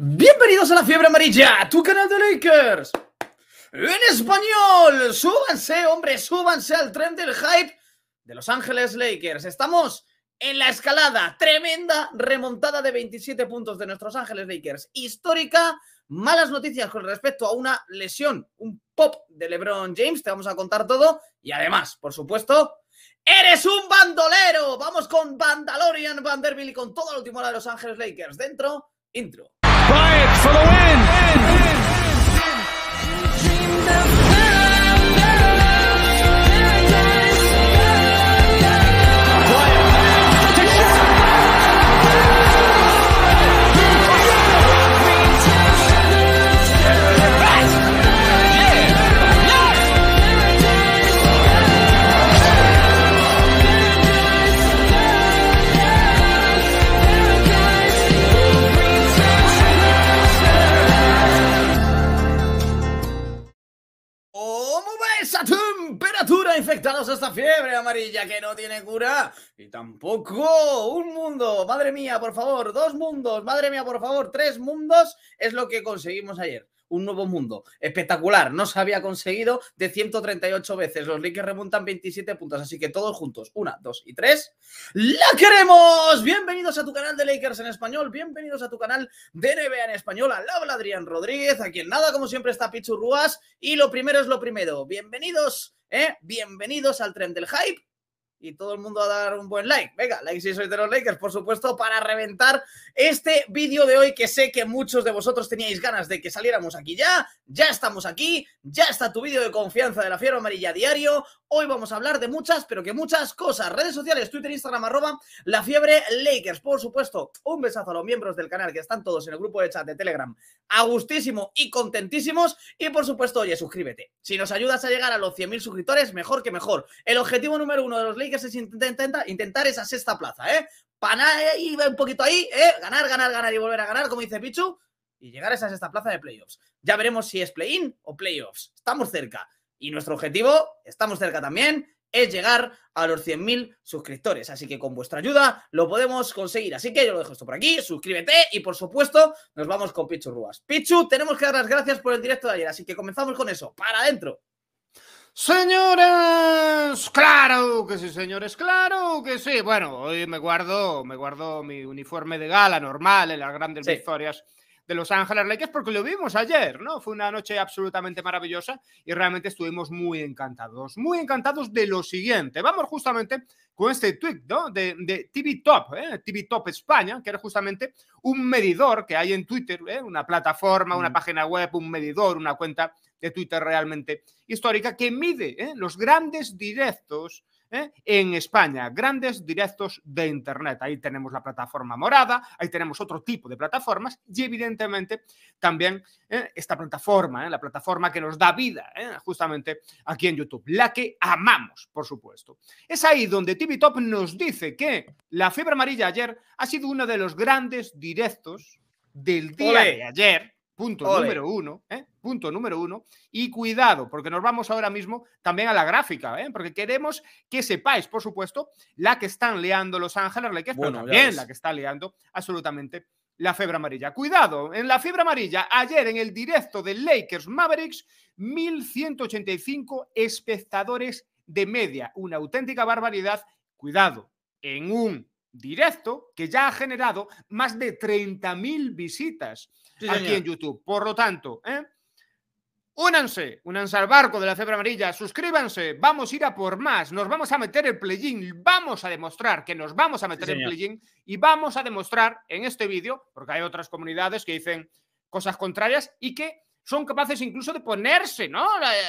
Bienvenidos a la fiebre amarilla, tu canal de Lakers. En español, súbanse, hombre, súbanse al tren del hype de Los Ángeles Lakers. Estamos en la escalada, tremenda remontada de 27 puntos de nuestros Ángeles Lakers. Histórica, malas noticias con respecto a una lesión, un pop de LeBron James, te vamos a contar todo. Y además, por supuesto, ¡Eres un bandolero! Vamos con Vandalorian Vanderbilt y con todo lo último de Los Ángeles Lakers. Dentro, intro. Bryant for the win. infectados esta fiebre amarilla que no tiene cura y tampoco un mundo. Madre mía, por favor, dos mundos. Madre mía, por favor, tres mundos es lo que conseguimos ayer un nuevo mundo. Espectacular, no se había conseguido de 138 veces. Los Lakers remontan 27 puntos, así que todos juntos, una, dos y tres, ¡la queremos! Bienvenidos a tu canal de Lakers en español, bienvenidos a tu canal de NBA en español, al habla Adrián Rodríguez, aquí en nada, como siempre está Pichu Ruas, y lo primero es lo primero, bienvenidos, ¿eh? bienvenidos al tren del hype, y todo el mundo a dar un buen like. Venga, like si sois de los Lakers, por supuesto, para reventar este vídeo de hoy que sé que muchos de vosotros teníais ganas de que saliéramos aquí ya. Ya estamos aquí, ya está tu vídeo de confianza de la fiebre Amarilla Diario. Hoy vamos a hablar de muchas, pero que muchas cosas. Redes sociales, Twitter, Instagram, arroba, la fiebre Lakers. Por supuesto, un besazo a los miembros del canal que están todos en el grupo de chat de Telegram. A gustísimo y contentísimos. Y por supuesto, oye, suscríbete. Si nos ayudas a llegar a los 100.000 suscriptores, mejor que mejor. El objetivo número uno de los Lakers que es intenta intentar esa sexta plaza, ¿eh? nada ¿eh? y un poquito ahí, ¿eh? Ganar, ganar, ganar y volver a ganar, como dice Pichu, y llegar a esa sexta plaza de playoffs. Ya veremos si es play-in o playoffs. Estamos cerca. Y nuestro objetivo, estamos cerca también, es llegar a los 100.000 suscriptores. Así que con vuestra ayuda lo podemos conseguir. Así que yo lo dejo esto por aquí, suscríbete y por supuesto nos vamos con Pichu Rúas. Pichu, tenemos que dar las gracias por el directo de ayer, así que comenzamos con eso. ¡Para adentro! Señores, claro que sí, señores, claro que sí. Bueno, hoy me guardo, me guardo mi uniforme de gala normal en las grandes victorias de Los Ángeles Lakers porque lo vimos ayer, ¿no? Fue una noche absolutamente maravillosa y realmente estuvimos muy encantados, muy encantados de lo siguiente. Vamos justamente con este tweet, De, TV Top, ¿eh? TV Top España, que era justamente un medidor que hay en Twitter, ¿eh? una plataforma, una mm. página web, un medidor, una cuenta de Twitter realmente histórica que mide ¿eh? los grandes directos ¿eh? en España, grandes directos de Internet. Ahí tenemos la plataforma morada, ahí tenemos otro tipo de plataformas y evidentemente también ¿eh? esta plataforma, la plataforma que nos da vida justamente aquí en YouTube, la que amamos, por supuesto. Es ahí donde TV Top nos dice que la fiebre amarilla ayer ha sido uno de los grandes directos del día de ayer Punto número uno, ¿eh? punto número uno. Y cuidado, porque nos vamos ahora mismo también a la gráfica, ¿eh? porque queremos que sepáis, por supuesto, la que están liando Los Ángeles Lakers, bueno, también la que está liando absolutamente la febra amarilla. Cuidado, en la fiebre amarilla, ayer en el directo de Lakers Mavericks, 1185 espectadores de media, una auténtica barbaridad. Cuidado, en un directo que ya ha generado más de 30.000 visitas aquí en YouTube. Por lo tanto, ¿eh? únanse, únanse al barco de la cebra amarilla, suscríbanse, vamos a ir a por más, nos vamos a meter el play vamos a demostrar que nos vamos a meter el play y vamos a demostrar en este vídeo, porque hay otras comunidades que dicen cosas contrarias y que son capaces incluso de ponerse, ¿no?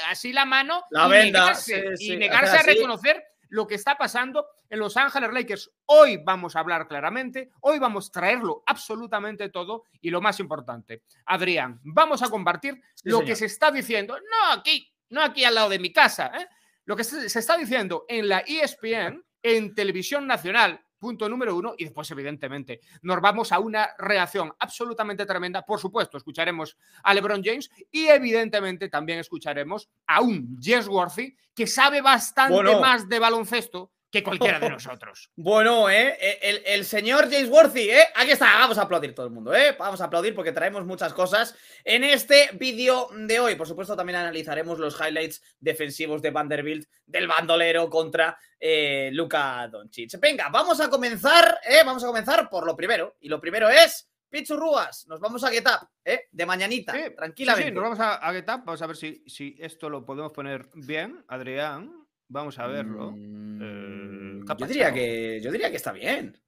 Así la mano y, negarse, y negarse, a reconocer lo que está pasando en Los Ángeles Lakers. Hoy vamos a hablar claramente, hoy vamos a traerlo absolutamente todo y lo más importante, Adrián, vamos a compartir lo que se está diciendo, no aquí, no aquí al lado de mi casa, ¿eh? lo que se está diciendo en la ESPN, en televisión nacional, punto número uno, y después, evidentemente, nos vamos a una reacción absolutamente tremenda. Por supuesto, escucharemos a LeBron James y, evidentemente, también escucharemos a un Jess Worthy que sabe bastante más de baloncesto que cualquiera de nosotros. Bueno, ¿eh? eh el, señor James Worthy, ¿eh? Aquí está, vamos a aplaudir todo el mundo, ¿eh? Vamos a aplaudir porque traemos muchas cosas en este vídeo de hoy. Por supuesto, también analizaremos los highlights defensivos de Vanderbilt, del bandolero contra Luca eh, Luka Doncic. Venga, vamos a comenzar, ¿eh? Vamos a comenzar por lo primero. Y lo primero es... Pichurruas, nos vamos a GetUp, ¿eh? De mañanita, tranquilamente. nos vamos a, a GetUp, vamos a ver si esto lo podemos poner bien, Adrián. Vamos a verlo. Eh, mm, yo, diría que, yo diría que está bien.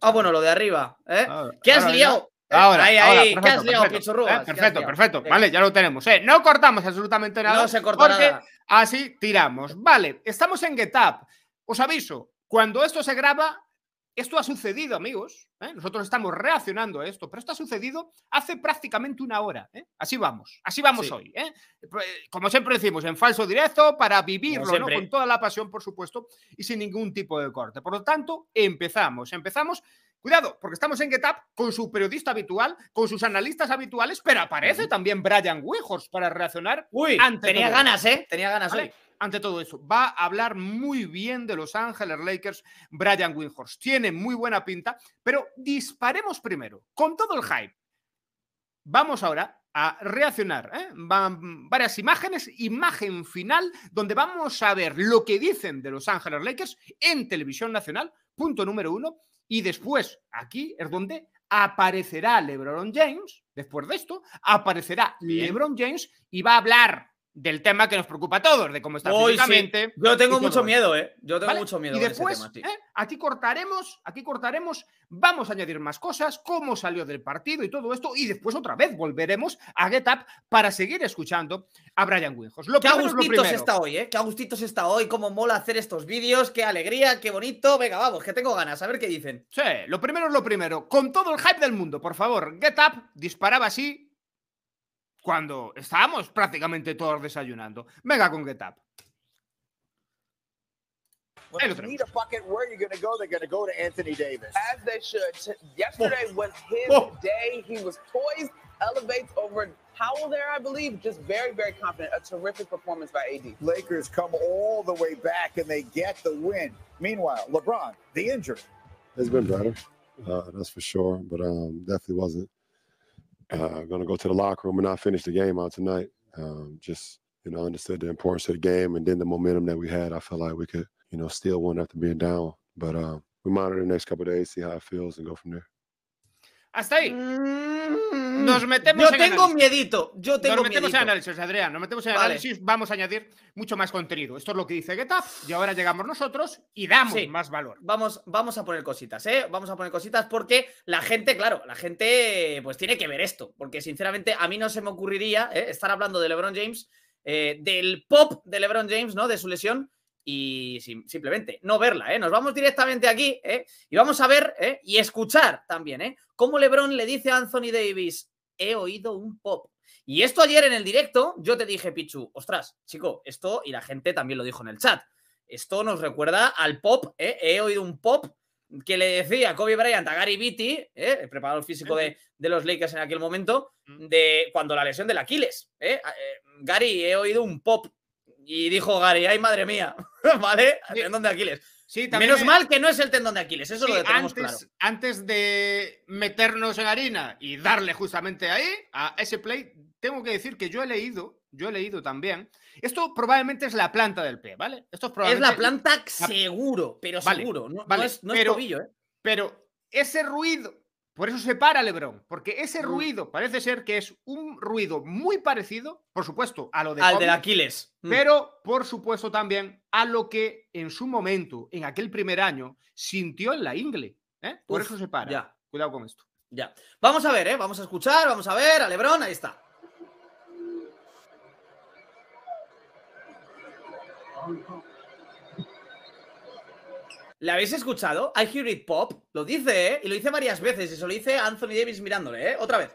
Ah, bueno, lo de arriba. ¿eh? ¿Qué has liado? Ahora, ahí, ahí. ¿Qué has liado, perfecto, eh, perfecto, perfecto. Vale, ya lo tenemos. no cortamos absolutamente nada. No se corta porque así tiramos. Vale, estamos en GetUp. Os aviso, cuando esto se graba, esto ha sucedido, amigos. ¿eh? Nosotros estamos reaccionando a esto, pero esto ha sucedido hace prácticamente una hora. ¿eh? Así vamos, así vamos hoy. ¿eh? Pues, como siempre decimos, en falso directo para vivirlo con toda la pasión, por supuesto, y sin ningún tipo de corte. Por lo tanto, empezamos, empezamos. Cuidado, porque estamos en GetUp con su periodista habitual, con sus analistas habituales, pero aparece también Brian Wehors para reaccionar. Uy, tenía ganas, ¿eh? Tenía ganas hoy ante todo eso. Va a hablar muy bien de Los Ángeles Lakers Brian Windhorst. Tiene muy buena pinta, pero disparemos primero, con todo el hype. Vamos ahora a reaccionar. ¿eh? Van varias imágenes, imagen final, donde vamos a ver lo que dicen de Los Ángeles Lakers en televisión nacional, punto número uno. Y después, aquí es donde aparecerá LeBron James. Después de esto, aparecerá LeBron James y va a hablar del tema que nos preocupa a todos, de cómo está Hoy físicamente. Yo tengo mucho miedo, ¿eh? Yo tengo mucho miedo. Y después, tema, ¿eh? aquí cortaremos, aquí cortaremos, vamos a añadir más cosas, cómo salió del partido y todo esto, y después otra vez volveremos a Get Up para seguir escuchando a Brian Winhos. Lo qué agustitos está hoy, ¿eh? Qué agustitos está hoy, cómo mola hacer estos vídeos, qué alegría, qué bonito. Venga, vamos, que tengo ganas, a ver qué dicen. Sí, lo primero es lo primero. Con todo el hype del mundo, por favor, Get Up disparaba así cuando estábamos prácticamente todos desayunando. Venga con GetApp. When you need a bucket, where are you going to go? They're going to go to Anthony Davis. As they should. Yesterday oh. was his oh. day. He was poised, elevates over Howell there, I believe. Just very, very confident. A terrific performance by AD. Lakers come all the way back and they get the win. Meanwhile, LeBron, the injury. It's been better. Uh, that's for sure. But um, definitely wasn't uh, going to go to the locker room and not finish the game out tonight. Um, just you know, understood the importance of the game and then the momentum that we had. I felt like we could you know steal one after being down. But uh, we monitor the next couple days, see how it feels, and go from there. Hasta ahí. Mm. Nos metemos en tengo análisis. Yo tengo nos metemos en análisis, Adrián. Nos metemos en análisis. Vamos a añadir mucho más contenido. Esto es lo que dice Getaf. Y ahora llegamos nosotros y damos más valor. Vamos, vamos a poner cositas, ¿eh? Vamos a poner cositas porque la gente, claro, la gente pues tiene que ver esto. Porque sinceramente a mí no se me ocurriría ¿eh? estar hablando de LeBron James, eh, del pop de LeBron James, ¿no? De su lesión y simplemente no verla. ¿eh? Nos vamos directamente aquí ¿eh? y vamos a ver ¿eh? y escuchar también ¿eh? cómo Lebron le dice a Anthony Davis, he oído un pop. Y esto ayer en el directo yo te dije, Pichu, ostras, chico, esto, y la gente también lo dijo en el chat, esto nos recuerda al pop, ¿eh? he oído un pop que le decía Kobe Bryant a Gary Vitti, ¿eh? el preparador físico de, de, los Lakers en aquel momento, mm. de cuando la lesión del Aquiles. ¿eh? Eh, Gary, he oído un pop. Y dijo Gary, ay madre mía, ¿vale? Sí. Tendón de Aquiles. Menos mal que no es el tendón de Aquiles, eso lo tenemos antes, claro. Antes de meternos en harina y darle justamente ahí, a ese play, tengo que decir que yo he leído, yo he leído también, esto probablemente es la planta del pie, ¿vale? Esto es, probablemente... es la planta seguro, pero seguro, no, vale, no es, tobillo, ¿eh? Pero ese ruido por eso se para LeBron, porque ese ruido parece ser que es un ruido muy parecido, por supuesto, a lo de Aquiles, mm. pero por supuesto también a lo que en su momento, en aquel primer año, sintió en la ingle. ¿eh? Por eso se para. Cuidado con esto. Ya. Vamos a ver, ¿eh? vamos a escuchar, vamos a ver a LeBron, ahí está. ¿La habéis escuchado? I hear it pop. Lo dice, ¿eh? Y lo dice varias veces. Y se lo dice Anthony Davis mirándole, ¿eh? Otra vez.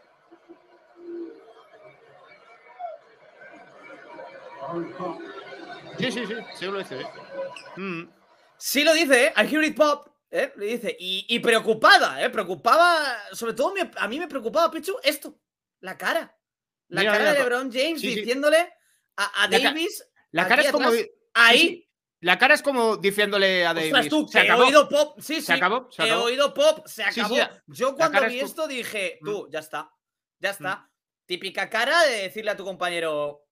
Sí, sí, sí. Sí lo dice, ¿eh? Mm. Sí lo dice, ¿eh? I hear it pop. ¿eh? Le dice. Y, preocupada, ¿eh? Preocupaba. Sobre todo a mí me preocupaba, Pichu, esto. La cara. La cara de LeBron James diciéndole a, Davis. La, cara es como. ahí. La cara es como diciéndole a David... tú, se acabó. He oído pop. Se acabó. He oído pop. Se acabó. Yo cuando vi esto dije, mm. tú, ya está. Ya está. Mm. Típica cara de decirle a tu compañero,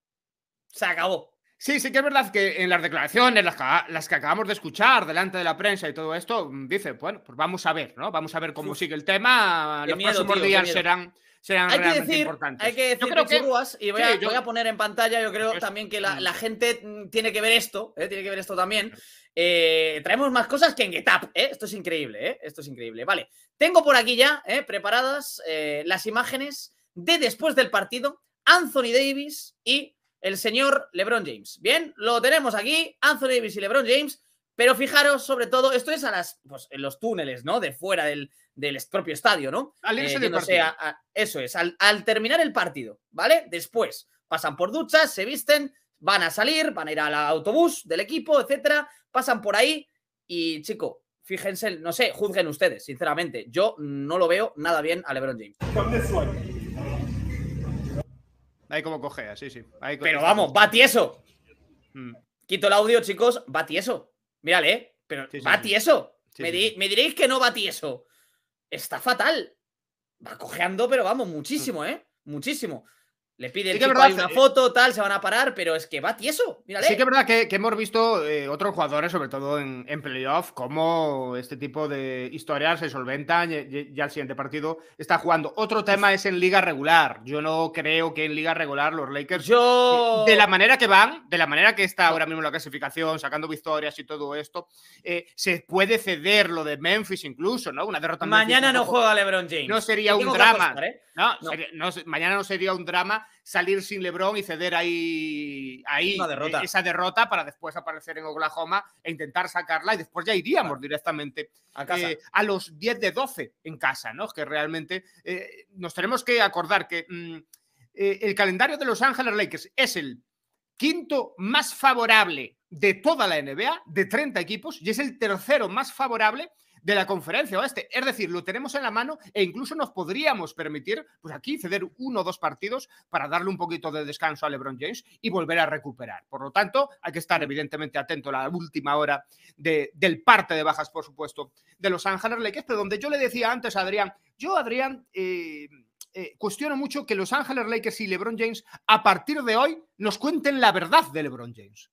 se acabó. Sí, sí que es verdad que en las declaraciones, las que, acabamos de escuchar delante de la prensa y todo esto, dice, bueno, pues vamos a ver, ¿no? Vamos a ver cómo sigue el tema. los próximos días serán, hay que decir, Hay que decir creo y voy, a, poner en pantalla, yo creo también que la, gente mm, tiene que ver esto, eh, tiene que ver esto también. Eh, traemos más cosas que en GetUp, eh. esto es increíble, eh, esto es increíble. Vale, tengo por aquí ya preparadas las imágenes de después del partido, Anthony Davis y el señor LeBron James. Bien, lo tenemos aquí, Anthony Davis y LeBron James pero fijaros, sobre todo, esto es a las, pues, en los túneles, ¿no? De fuera del, propio estadio, ¿no? Al irse eh, del Sea, eso es, al, terminar el partido, ¿vale? Después pasan por duchas, se visten, van a salir, van a ir al autobús del equipo, etcétera, pasan por ahí y, chico, fíjense, no sé, juzguen ustedes, sinceramente. Yo no lo veo nada bien a LeBron James. Ahí como cojea, sí, sí. Pero vamos, bati eso. Mm. Quito el audio, chicos, bati eso. Mírale, pero eso. va me, me, diréis que no va eso. Está fatal. Va cojeando, pero vamos, muchísimo, mm. ¿eh? Muchísimo. Le pide una eh foto, tal, se van a parar, pero es que va tieso. Mírale. Sí que es verdad que, hemos visto eh, otros jugadores, sobre todo en, en playoff, cómo este tipo de historias se solventan y, ya el siguiente partido está jugando. Otro tema es en liga regular. Yo no creo que en liga regular los Lakers, eh, de la manera que van, de la manera que está ahora mismo la clasificación, sacando victorias y todo esto, se puede ceder lo de Memphis incluso, ¿no? Una derrota. Mañana no juega LeBron James. No sería un drama. no, mañana no sería un drama salir sin LeBron y ceder ahí, ahí esa derrota para después aparecer en Oklahoma e intentar sacarla y después ya iríamos directamente a, eh, los 10 de 12 en casa, ¿no? Que realmente eh, nos tenemos que acordar que mm, eh, el calendario de Los Ángeles Lakers es el quinto más favorable de toda la NBA, de 30 equipos, y es el tercero más favorable de la conferencia oeste. Es decir, lo tenemos en la mano e incluso nos podríamos permitir, pues aquí, ceder uno o dos partidos para darle un poquito de descanso a LeBron James y volver a recuperar. Por lo tanto, hay que estar evidentemente atento a la última hora de, del parte de bajas, por supuesto, de los Ángeles Lakers, pero donde yo le decía antes a Adrián, yo, Adrián, eh, eh, cuestiono mucho que Los Ángeles Lakers y LeBron James, a partir de hoy, nos cuenten la verdad de LeBron James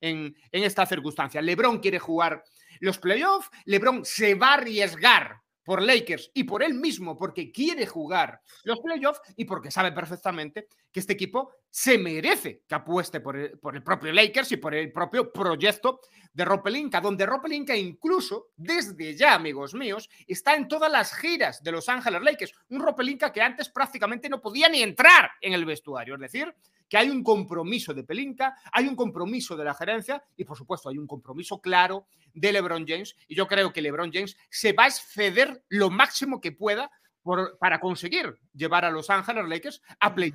en, esta circunstancia. LeBron quiere jugar los playoffs, LeBron se va a arriesgar por Lakers y por él mismo porque quiere jugar los playoffs y porque sabe perfectamente que este equipo se merece que apueste por el, propio Lakers y por el propio proyecto de Ropelinka, donde Ropelinka incluso, desde ya, amigos míos, está en todas las giras de Los Ángeles Lakers. Un Ropelinka que antes prácticamente no podía ni entrar en el vestuario. Es decir, que hay un compromiso de Pelinka, hay un compromiso de la gerencia y, por supuesto, hay un compromiso claro de LeBron James. Y yo creo que LeBron James se va a exceder lo máximo que pueda para conseguir llevar a Los Ángeles Lakers a play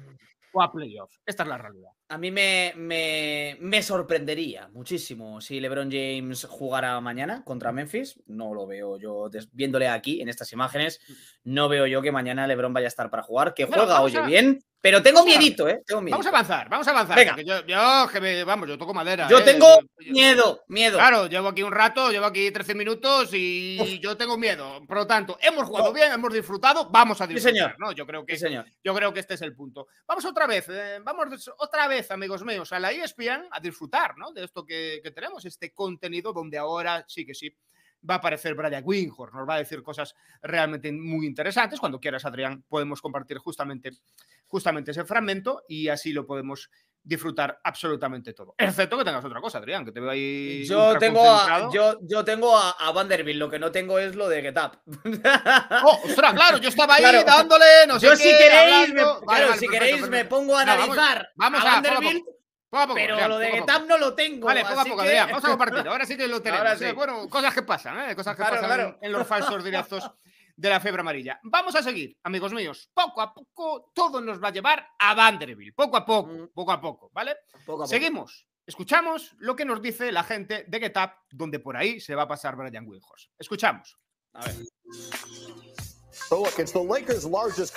a playoff. Esta es la realidad. A mí me, me, me, sorprendería muchísimo si LeBron James jugara mañana contra Memphis. No lo veo yo, viéndole aquí en estas imágenes, no veo yo que mañana LeBron vaya a estar para jugar. Que juega, oye, bien. Pero tengo miedito, ¿eh? Vamos a avanzar, vamos a avanzar. Venga. yo, que me, vamos, yo toco madera. Yo ¿eh? tengo miedo, miedo. Claro, llevo aquí un rato, llevo aquí 13 minutos y yo tengo miedo. Por lo tanto, hemos jugado oh. bien, hemos disfrutado, vamos a disfrutar, ¿no? Yo creo que yo creo que este es el punto. Vamos otra vez, eh, vamos otra vez, amigos míos, a la ESPN a disfrutar, ¿no? De esto que, tenemos, este contenido donde ahora sí que sí va a aparecer Brian Winghorn, nos va a decir cosas realmente muy interesantes. Cuando quieras, Adrián, podemos compartir justamente justamente ese fragmento y así lo podemos disfrutar absolutamente todo. Excepto que tengas otra cosa, Adrián, que te veo ahí. Yo tengo, a, yo, yo tengo a, Vanderbilt, lo que no tengo es lo de Getap. Oh, ostras, claro, yo estaba ahí dándole, no Yo, si queréis, me, claro, si queréis, me pongo a analizar vamos, a, Vanderbilt. pero lo de Getap no lo tengo. Vale, poco a poco, Adrián, vamos a compartir. Ahora sí que lo tenemos. Eh. bueno, cosas que pasan, ¿eh? Cosas que pasan en los falsos directos de la fiebre amarilla. Vamos a seguir, amigos míos. Poco a poco todo nos va a llevar a Vanderbilt. Poco a poco, mm. poco a poco, ¿vale? Seguimos. Escuchamos lo que nos dice la gente de GetUp, donde por ahí se va a pasar Brian Windhorst. Escuchamos. A ver. 2002.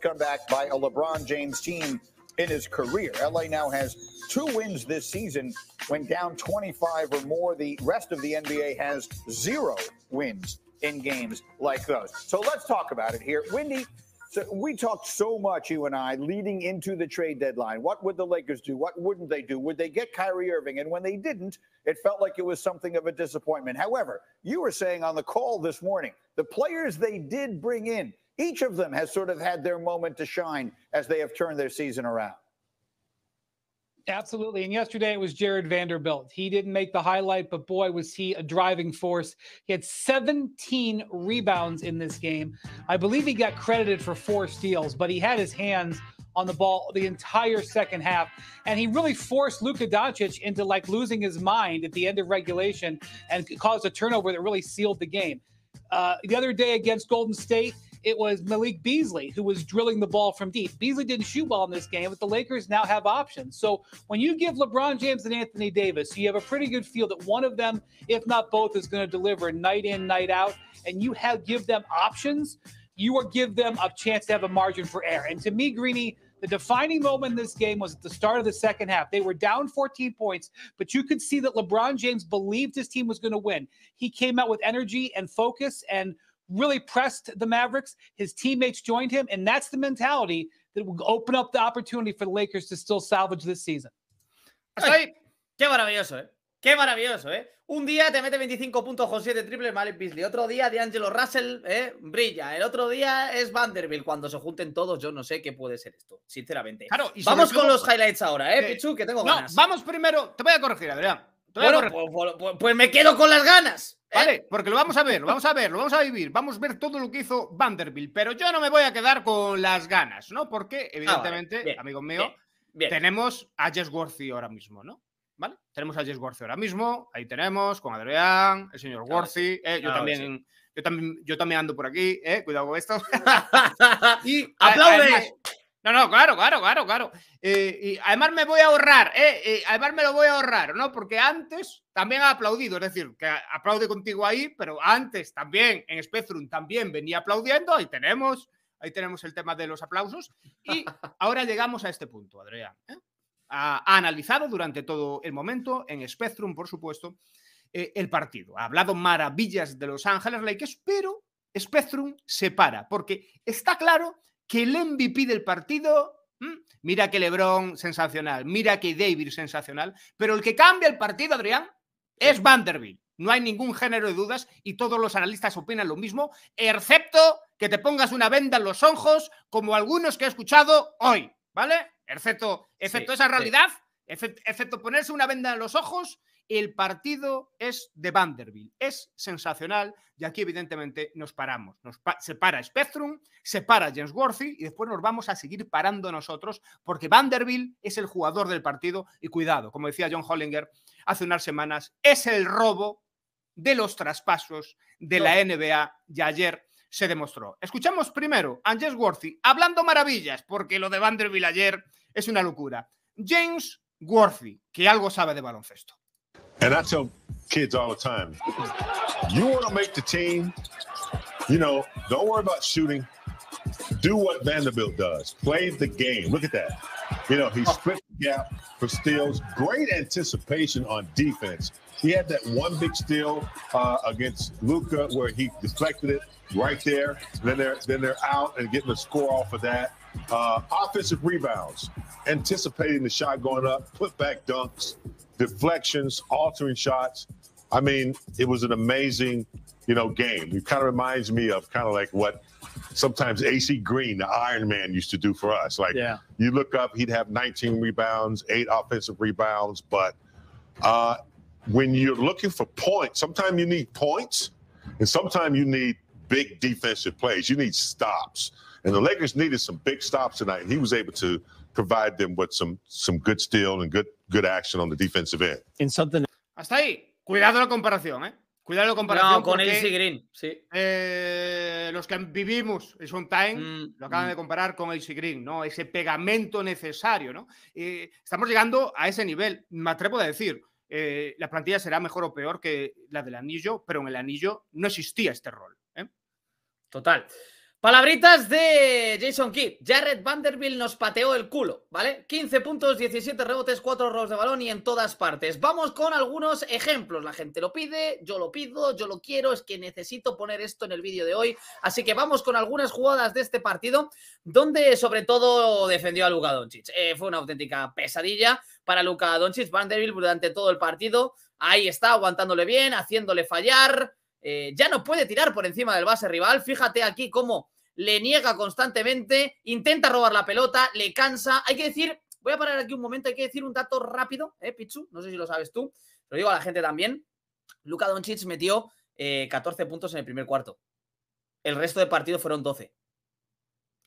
comeback LeBron James team in his career. LA now has two wins this season when down 25 or more. The rest of the NBA has zero wins in games like those. So let's talk about it here. Wendy, so we talked so much, you and I, leading into the trade deadline. What would the Lakers do? What wouldn't they do? Would they get Kyrie Irving? And when they didn't, it felt like it was something of a disappointment. However, you were saying on the call this morning, the players they did bring in, each of them has sort of had their moment to shine as they have turned their season around. Absolutely. And yesterday it was Jared Vanderbilt. He didn't make the highlight, but boy, was he a driving force. He had 17 rebounds in this game. I believe he got credited for four steals, but he had his hands on the ball the entire second half. And he really forced Luka Doncic into like losing his mind at the end of regulation and caused a turnover that really sealed the game. Uh, the other day against Golden State, it was Malik Beasley who was drilling the ball from deep. Beasley didn't shoot well in this game, but the Lakers now have options. So when you give LeBron James and Anthony Davis, you have a pretty good feel that one of them, if not both, is going to deliver night in, night out, and you have give them options. You are give them a chance to have a margin for error. And to me, Greeny, the defining moment in this game was at the start of the second half. They were down 14 points, but you could see that LeBron James believed his team was going to win. He came out with energy and focus and really pressed the Mavericks. His teammates joined him, and that's the mentality that will open up the opportunity for the Lakers to still salvage this season. Qué maravilloso, ¿eh? Qué maravilloso, ¿eh? Un día te mete 25 puntos con de triples Malik Beasley. Otro día D'Angelo Russell ¿eh? brilla. El otro día es Vanderbilt. Cuando se junten todos, yo no sé qué puede ser esto, sinceramente. vamos con los highlights ahora, ¿eh, Pichu? Que tengo ganas. Vamos primero. Te voy a corregir, Adrián. Pues, pues, pues, pues, me quedo con las ganas. ¿Eh? ¿Vale? Porque lo vamos a ver, lo vamos a ver, lo vamos a vivir, vamos a ver todo lo que hizo Vanderbilt, pero yo no me voy a quedar con las ganas, ¿no? Porque, ah, evidentemente, amigo mío, tenemos a Jess Worthy ahora mismo, ¿no? ¿Vale? Tenemos a Jess Worthy ahora mismo, ahí tenemos, con Adrián, el señor Worthy, ¿eh? yo, también, yo, también, yo también ando por aquí, ¿eh? Cuidado con esto. y ¡Aplaude! No, no, claro, claro, claro, claro. Eh, y además me voy a ahorrar, eh, eh, además me lo voy a ahorrar, ¿no? Porque antes también ha aplaudido, es decir, que aplaude contigo ahí, pero antes también en Spectrum también venía aplaudiendo, ahí tenemos, ahí tenemos el tema de los aplausos. Y ahora llegamos a este punto, Adrián. ¿eh? Ha, ha, analizado durante todo el momento en Spectrum, por supuesto, el partido. Ha hablado maravillas de Los Ángeles Lakers, pero Spectrum se para, porque está claro que el MVP del partido Mira que Lebron sensacional, mira que David sensacional, pero el que cambia el partido, Adrián, es Vanderbilt. No hay ningún género de dudas y todos los analistas opinan lo mismo, excepto que te pongas una venda en los ojos, como algunos que he escuchado hoy, ¿vale? Excepto, excepto esa realidad, excepto ponerse una venda en los ojos el partido es de Vanderbilt, es sensacional y aquí evidentemente nos paramos. Nos se para Spectrum, se para James Worthy y después nos vamos a seguir parando nosotros porque Vanderbilt es el jugador del partido y cuidado, como decía John Hollinger hace unas semanas, es el robo de los traspasos de la NBA y ayer se demostró. Escuchamos primero a James Worthy hablando maravillas porque lo de Vanderbilt ayer es una locura. James Worthy, que algo sabe de baloncesto. And I tell kids all the time, you want to make the team, you know, don't worry about shooting. Do what Vanderbilt does. Play the game. Look at that. You know, he split the gap for steals. Great anticipation on defense. He had that one big steal uh, against Luca where he deflected it right there. Then they're then they're out and getting a score off of that. Uh, offensive rebounds, anticipating the shot going up, put back dunks deflections, altering shots. I mean, it was an amazing, you know, game. It kind of reminds me of kind of like what sometimes AC Green, the Iron Man, used to do for us. Like, yeah. you look up, he'd have 19 rebounds, eight offensive rebounds. But uh, when you're looking for points, sometimes you need points, and sometimes you need big defensive plays. You need stops. And the Lakers needed some big stops tonight, and he was able to provide them with some some good steel and good good action on the defensive end. Hasta ahí. Cuidado la comparación, ¿eh? Cuidado la comparación no, con AC Green, sí. Eh, los que vivimos es un time, mm, lo acaban mm. de comparar con AC Green, ¿no? Ese pegamento necesario, ¿no? estamos llegando a ese nivel, me atrevo a decir. Eh, la plantilla será mejor o peor que la del anillo, pero en el anillo no existía este rol. ¿eh? Total. Palabritas de Jason Kidd. Jared Vanderbilt nos pateó el culo, ¿vale? 15 puntos, 17 rebotes, 4 robos de balón y en todas partes. Vamos con algunos ejemplos. La gente lo pide, yo lo pido, yo lo quiero, es que necesito poner esto en el vídeo de hoy. Así que vamos con algunas jugadas de este partido donde sobre todo defendió a Luka Doncic. Eh, fue una auténtica pesadilla para Luka Doncic. Vanderbilt durante todo el partido ahí está, aguantándole bien, haciéndole fallar. Eh, ya no puede tirar por encima del base rival. Fíjate aquí cómo le niega constantemente, intenta robar la pelota, le cansa. Hay que decir, voy a parar aquí un momento, hay que decir un dato rápido, ¿eh, Pichu? No sé si lo sabes tú, lo digo a la gente también. Luka Doncic metió 14 eh, puntos en el primer cuarto. El resto del partido fueron 12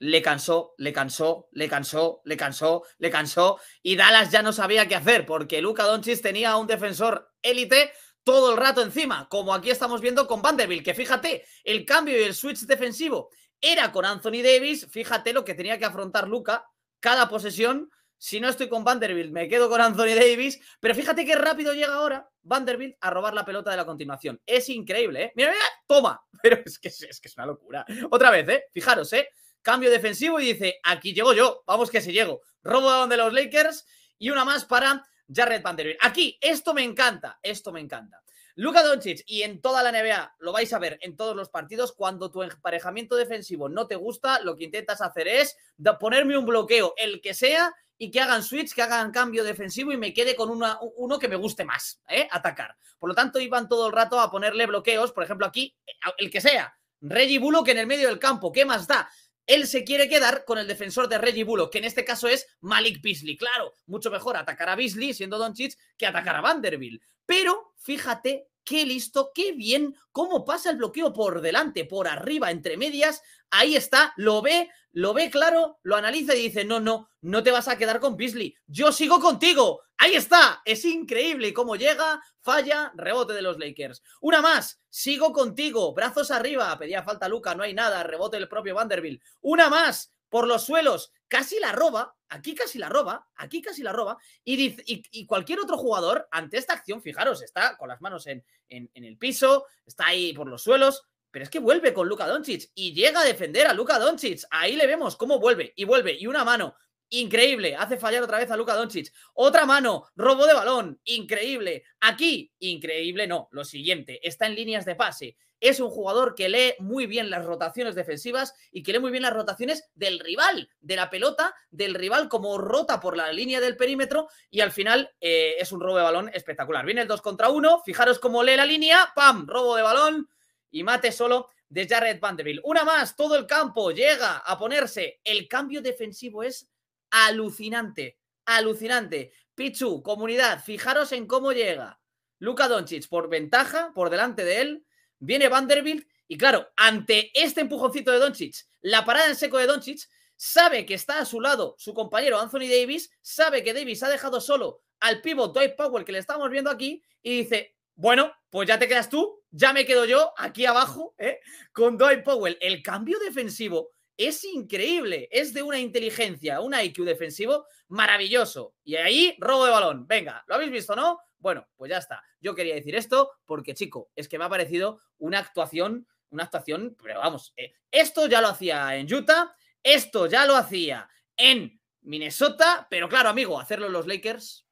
le cansó, le cansó, le cansó, le cansó, le cansó. Y Dallas ya no sabía qué hacer porque Luka Doncic tenía a un defensor élite todo el rato encima, como aquí estamos viendo con Vanderbilt, que fíjate, el cambio y el switch defensivo era con Anthony Davis. Fíjate lo que tenía que afrontar Luca cada posesión. Si no estoy con Vanderbilt, me quedo con Anthony Davis. Pero fíjate qué rápido llega ahora Vanderbilt a robar la pelota de la continuación. Es increíble, ¿eh? Mira, mira, toma. Pero es que es, que es una locura. Otra vez, ¿eh? Fijaros, ¿eh? Cambio defensivo y dice, aquí llego yo. Vamos que si llego. Robo de los Lakers y una más para Jared Vanderbilt. Aquí, esto me encanta. Esto me encanta. Luca Doncic y en toda la NBA lo vais a ver en todos los partidos. Cuando tu emparejamiento defensivo no te gusta, lo que intentas hacer es ponerme un bloqueo, el que sea, y que hagan switch, que hagan cambio defensivo y me quede con uno que me guste más, ¿eh? atacar. Por lo tanto, iban todo el rato a ponerle bloqueos, por ejemplo, aquí, eh, el que sea, Reggie que en el medio del campo, ¿qué más da? Él se quiere quedar con el defensor de Reggie Bullock, que en este caso es Malik Beasley. Claro, mucho mejor atacar a Beasley siendo Doncic que atacar a Vanderbilt. Pero fíjate qué listo, qué bien, cómo pasa el bloqueo por delante, por arriba, entre medias. Ahí está, lo ve, lo ve claro, lo analiza y dice, no, no, no te vas a quedar con Beasley, yo sigo contigo. Ahí está, es increíble cómo llega, falla, rebote de los Lakers. Una más, sigo contigo, brazos arriba, pedía falta Luca, no hay nada, rebote del propio Vanderbilt. Una más, por los suelos, casi la roba, aquí casi la roba, aquí casi la roba, y, cualquier otro jugador ante esta acción, fijaros, está con las manos en, el piso, está ahí por los suelos, pero es que vuelve con Luka Doncic y llega a defender a Luka Doncic. Ahí le vemos cómo vuelve y vuelve y una mano. Increíble, hace fallar otra vez a Luka Doncic. Otra mano, robo de balón, increíble. Aquí, increíble, no, lo siguiente, está en líneas de pase es un jugador que lee muy bien las rotaciones defensivas y que lee muy bien las rotaciones del rival, de la pelota, del rival como rota por la línea del perímetro y al final eh, es un robo de balón espectacular. Viene el 2 contra 1, fijaros cómo lee la línea, ¡pam! Robo de balón y mate solo de Jared Vanderbilt. Una más, todo el campo llega a ponerse. El cambio defensivo es alucinante, alucinante. Pichu, comunidad, fijaros en cómo llega. Luka Doncic por ventaja, por delante de él, viene Vanderbilt y claro, ante este empujoncito de Doncic, la parada en seco de Doncic, sabe que está a su lado su compañero Anthony Davis, sabe que Davis ha dejado solo al pivot Dwight Powell que le estamos viendo aquí y dice, bueno, pues ya te quedas tú, ya me quedo yo aquí abajo ¿eh? con Dwight Powell. El cambio defensivo es increíble, es de una inteligencia, un IQ defensivo maravilloso. Y ahí robo de balón. Venga, lo habéis visto, ¿no? Bueno, pues ya está. Yo quería decir esto porque, chico, es que me ha parecido una actuación, una actuación, pero vamos, eh, esto ya lo hacía en Utah, esto ya lo hacía en Minnesota, pero claro, amigo, hacerlo los Lakers,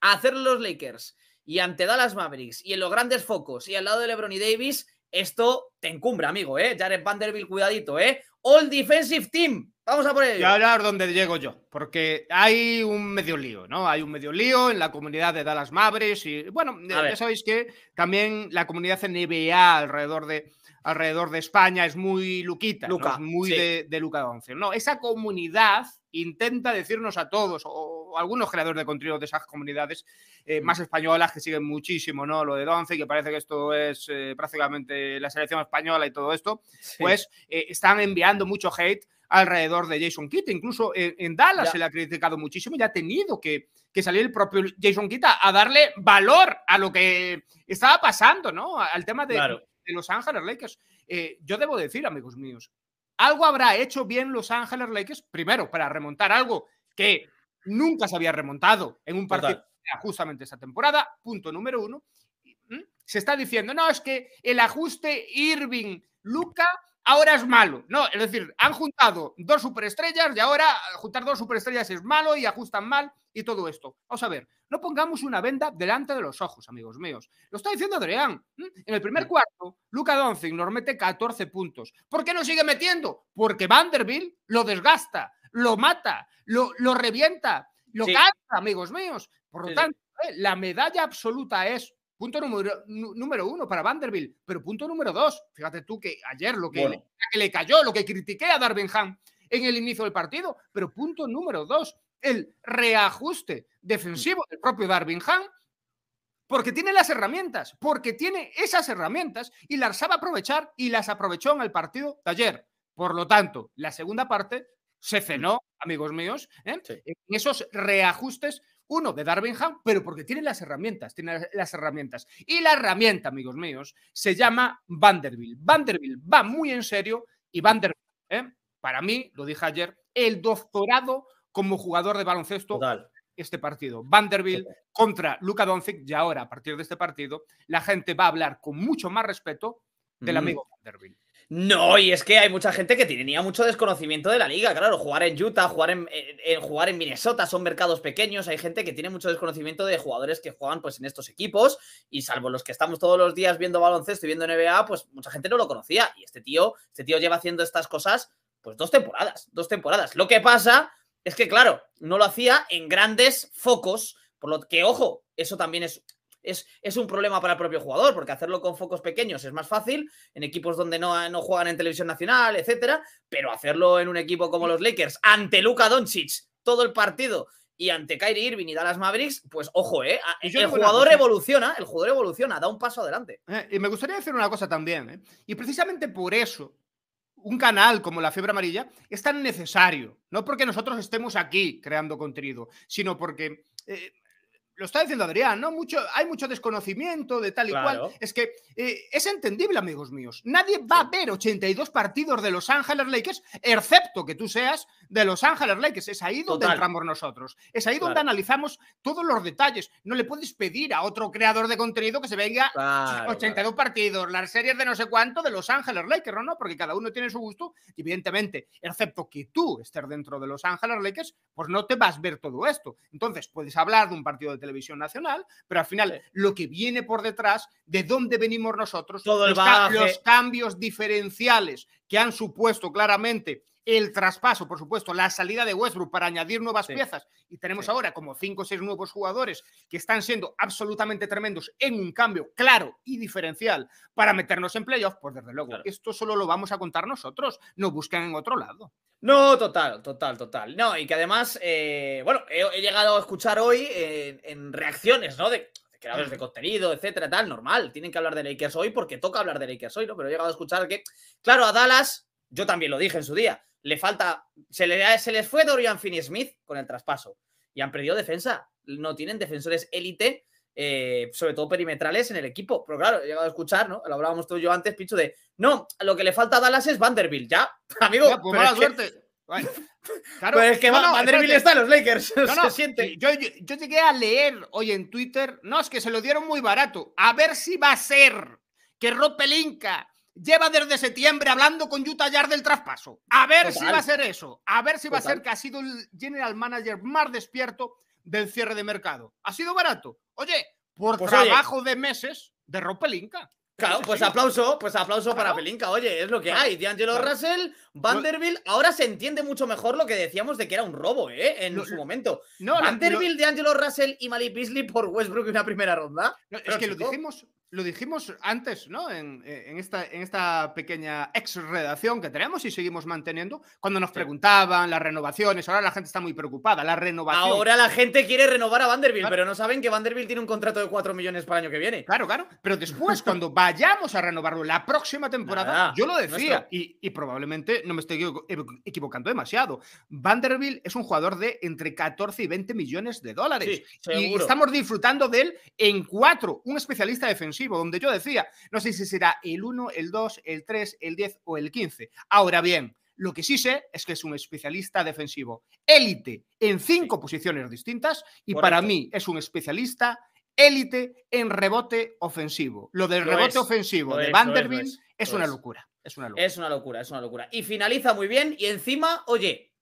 hacerlo los Lakers y ante Dallas Mavericks y en los grandes focos y al lado de LeBron y Davis, esto te encumbra, amigo, ¿eh? Jared Vanderbilt, cuidadito, ¿eh? All Defensive Team, Vamos a por ello. Y ahora es donde llego yo, porque hay un medio lío, ¿no? Hay un medio lío en la comunidad de Dallas Mavericks y, bueno, ya sabéis que también la comunidad NBA alrededor de, alrededor de España es muy luquita, muy de, de, Luca Doncio. No, esa comunidad intenta decirnos a todos, o, algunos creadores de contenido de esas comunidades eh, mm. más españolas que siguen muchísimo, ¿no? Lo de Donce, que parece que esto es eh, prácticamente la selección española y todo esto, pues eh, están enviando mucho hate alrededor de Jason Kidd. Incluso eh, en, Dallas se le ha criticado muchísimo y ha tenido que, que salir el propio Jason Kidd a, darle valor a lo que estaba pasando, ¿no? Al tema de, Los Ángeles Lakers. Eh, yo debo decir, amigos míos, algo habrá hecho bien Los Ángeles Lakers, primero, para remontar algo que nunca se había remontado en un partido justamente esta temporada, punto número uno. Mm, se está diciendo, no, es que el ajuste Irving-Luca ahora es malo. No, es decir, han juntado dos superestrellas y ahora juntar dos superestrellas es malo y ajustan mal y todo esto. Vamos a ver, no pongamos una venda delante de los ojos, amigos míos. Lo está diciendo Adrián. En el primer cuarto, Luca Doncic nos mete 14 puntos. ¿Por qué no sigue metiendo? Porque Vanderbilt lo desgasta, lo mata, lo, revienta, lo canta, amigos míos. Por lo tanto, eh, la medalla absoluta es Punto número, número uno para Vanderbilt, pero punto número dos, fíjate tú que ayer lo que, le, cayó, lo que critiqué a Darwin en el inicio del partido, pero punto número dos, el reajuste defensivo del propio Darwin porque tiene las herramientas, porque tiene esas herramientas y las sabe aprovechar y las aprovechó en el partido de ayer. Por lo tanto, la segunda parte se cenó, amigos míos, ¿eh? en esos reajustes uno, de Darwin pero porque tiene las herramientas, tiene las herramientas. Y la herramienta, amigos míos, se llama Vanderbilt. Vanderbilt va muy en serio y Vanderbilt, ¿eh? para mí, lo dije ayer, el doctorado como jugador de baloncesto este partido. Vanderbilt contra Luka Doncic y ahora, a partir de este partido, la gente va a hablar con mucho más respeto del mm. amigo Vanderbilt. No, y es que hay mucha gente que tenía mucho desconocimiento de la liga. Claro, jugar en Utah, jugar en, jugar en Minnesota son mercados pequeños. Hay gente que tiene mucho desconocimiento de jugadores que juegan pues, en estos equipos. Y salvo los que estamos todos los días viendo baloncesto y viendo NBA, pues mucha gente no lo conocía. Y este tío, este tío lleva haciendo estas cosas pues dos temporadas, dos temporadas. Lo que pasa es que, claro, no lo hacía en grandes focos. Por lo que, ojo, eso también es es, un problema para el propio jugador, porque hacerlo con focos pequeños es más fácil, en equipos donde no, eh, no juegan en televisión nacional, etcétera, pero hacerlo en un equipo como los Lakers, ante Luka Doncic, todo el partido, y ante Kyrie Irving y Dallas Mavericks, pues ojo, eh, el jugador evoluciona, el jugador evoluciona, da un paso adelante. Eh, y me gustaría decir una cosa también, y precisamente por eso, un canal como La Fiebre Amarilla es tan necesario, no porque nosotros estemos aquí creando contenido, sino porque lo está diciendo Adrián, ¿no? Mucho, hay mucho desconocimiento de tal y cual. Es que eh, es entendible, amigos míos. Nadie va a ver 82 partidos de Los Ángeles Lakers, excepto que tú seas de Los Ángeles Lakers. Es ahí donde entramos nosotros. Es ahí donde analizamos todos los detalles. No le puedes pedir a otro creador de contenido que se venga claro, 82 partidos, las series de no sé cuánto de Los Ángeles Lakers, ¿no? Porque cada uno tiene su gusto. Y evidentemente, excepto que tú estés dentro de Los Ángeles Lakers, pues no te vas a ver todo esto. Entonces, puedes hablar de un partido de televisión nacional, pero al final lo que viene por detrás, de dónde venimos nosotros, los cambios diferenciales que han supuesto claramente el traspaso, por supuesto, la salida de Westbrook para añadir nuevas piezas. Y tenemos ahora como cinco o seis nuevos jugadores que están siendo absolutamente tremendos en un cambio claro y diferencial para meternos en playoffs. Pues desde luego, esto solo lo vamos a contar nosotros. No buscan en otro lado. No, total, total, total. No, y que además, eh, bueno, he, llegado a escuchar hoy en, eh, en reacciones, ¿no? De, creadores de mm. contenido, etcétera, tal, normal. Tienen que hablar de Lakers hoy porque toca hablar de Lakers hoy, ¿no? Pero he llegado a escuchar que, claro, a Dallas, yo también lo dije en su día, le falta. Se, le, se les fue Dorian Finney Smith con el traspaso y han perdido defensa. No tienen defensores élite, eh, sobre todo perimetrales, en el equipo. Pero claro, he llegado a escuchar, ¿no? Lo hablábamos todos yo antes, Picho, de no, lo que le falta a Dallas es Vanderbilt, ya, amigo. Ya, pues mala suerte. pues que Vanderbilt está en los Lakers. Yo, yo, llegué a leer hoy en Twitter, no, es que se lo dieron muy barato. A ver si va a ser que Rob Pelinka lleva desde septiembre hablando con Utah Yard del traspaso. A ver si va a ser eso. A ver si va a ser que ha sido el general manager más despierto del cierre de mercado. Ha sido barato. Oye, por pues trabajo de meses de Pelinka. Claro, pues aplauso, pues aplauso para Pelinka. Oye, es lo que hay. De Angelo Russell, Vanderbilt. Ahora se entiende mucho mejor lo que decíamos de que era un robo, ¿eh? En su momento. Vanderbilt, de Angelo Russell y Malik Beasley por Westbrook en una primera ronda. es que lo dijimos, lo dijimos antes, ¿no? En, eh, esta, pequeña ex redacción que tenemos y seguimos manteniendo, cuando nos preguntaban las renovaciones, ahora la gente está muy preocupada, la Ahora la gente quiere renovar a Vanderbilt, pero no saben que Vanderbilt tiene un contrato de 4 millones para el año que viene. Claro, claro. Pero después, cuando vayamos a renovarlo la próxima temporada, yo lo decía, y, probablemente no me estoy equivocando demasiado. Vanderbilt es un jugador de entre 14 y 20 millones de dólares. y estamos disfrutando de él en cuatro, un especialista defensivo donde yo decía, no sé si será el 1, el 2, el 3, el 10 o el 15. Ahora bien, lo que sí sé es que es un especialista defensivo élite en cinco posiciones distintas y para mí es un especialista élite en rebote ofensivo. Lo del rebote ofensivo de Vanderbilt es, una locura. Es una locura. Es una locura, es una locura. Y finaliza muy bien y encima, oye,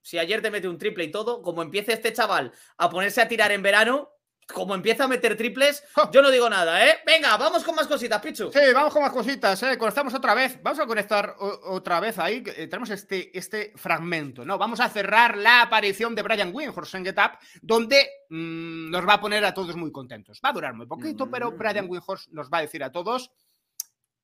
si ayer te mete un triple y todo, como empieza este chaval a ponerse a tirar en verano, como empieza a meter triples, yo no digo nada, ¿eh? Venga, vamos con más cositas, Pichu. Sí, vamos con más cositas, ¿eh? Conectamos otra vez. Vamos a conectar otra vez ahí. Eh, tenemos este, este fragmento, ¿no? Vamos a cerrar la aparición de Brian Windhorst en Get Up, donde mm, nos va a poner a todos muy contentos. Va a durar muy poquito, pero mm. Brian Windhorst nos va a decir a todos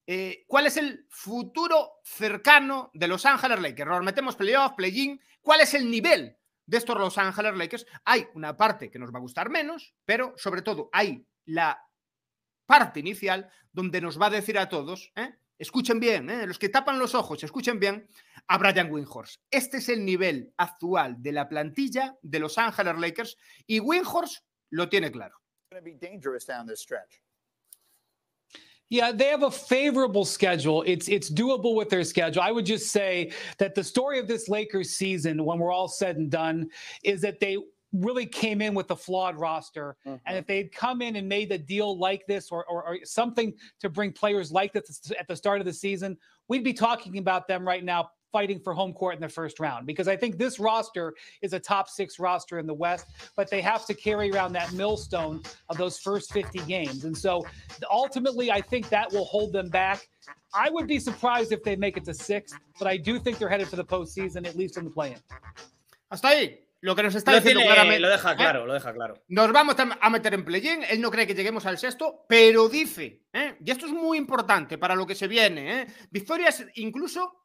eh, cuál es el futuro cercano de Los Ángeles Lakers. Nos metemos playoff, play-in. ¿Cuál es el nivel de estos Los Angeles Lakers, hay una parte que nos va a gustar menos, pero sobre todo hay la parte inicial donde nos va a decir a todos, ¿eh? escuchen bien, ¿eh? los que tapan los ojos, escuchen bien, a Brian Windhorst. Este es el nivel actual de la plantilla de Los Angeles Lakers y Windhorst lo tiene claro. Yeah, they have a favorable schedule. It's it's doable with their schedule. I would just say that the story of this Lakers season, when we're all said and done, is that they really came in with a flawed roster. Mm-hmm. And if they'd come in and made a deal like this or, or, or something to bring players like this at the start of the season, we'd be talking about them right now fighting for home court in the first round because I think this roster is a top six roster in the West, but they have to carry around that millstone of those first 50 games. And so ultimately, I think that will hold them back. I would be surprised if they make it to six, but I do think they're headed for the postseason, at least in the play-in. Hasta ahí. Lo que nos está lo diciendo tiene, claramente. Lo deja ¿Eh? claro, ¿eh? lo deja claro. Nos vamos a meter en play-in. Él no cree que lleguemos al sexto, pero dice, ¿eh? y esto es muy importante para lo que se viene, ¿eh? victorias incluso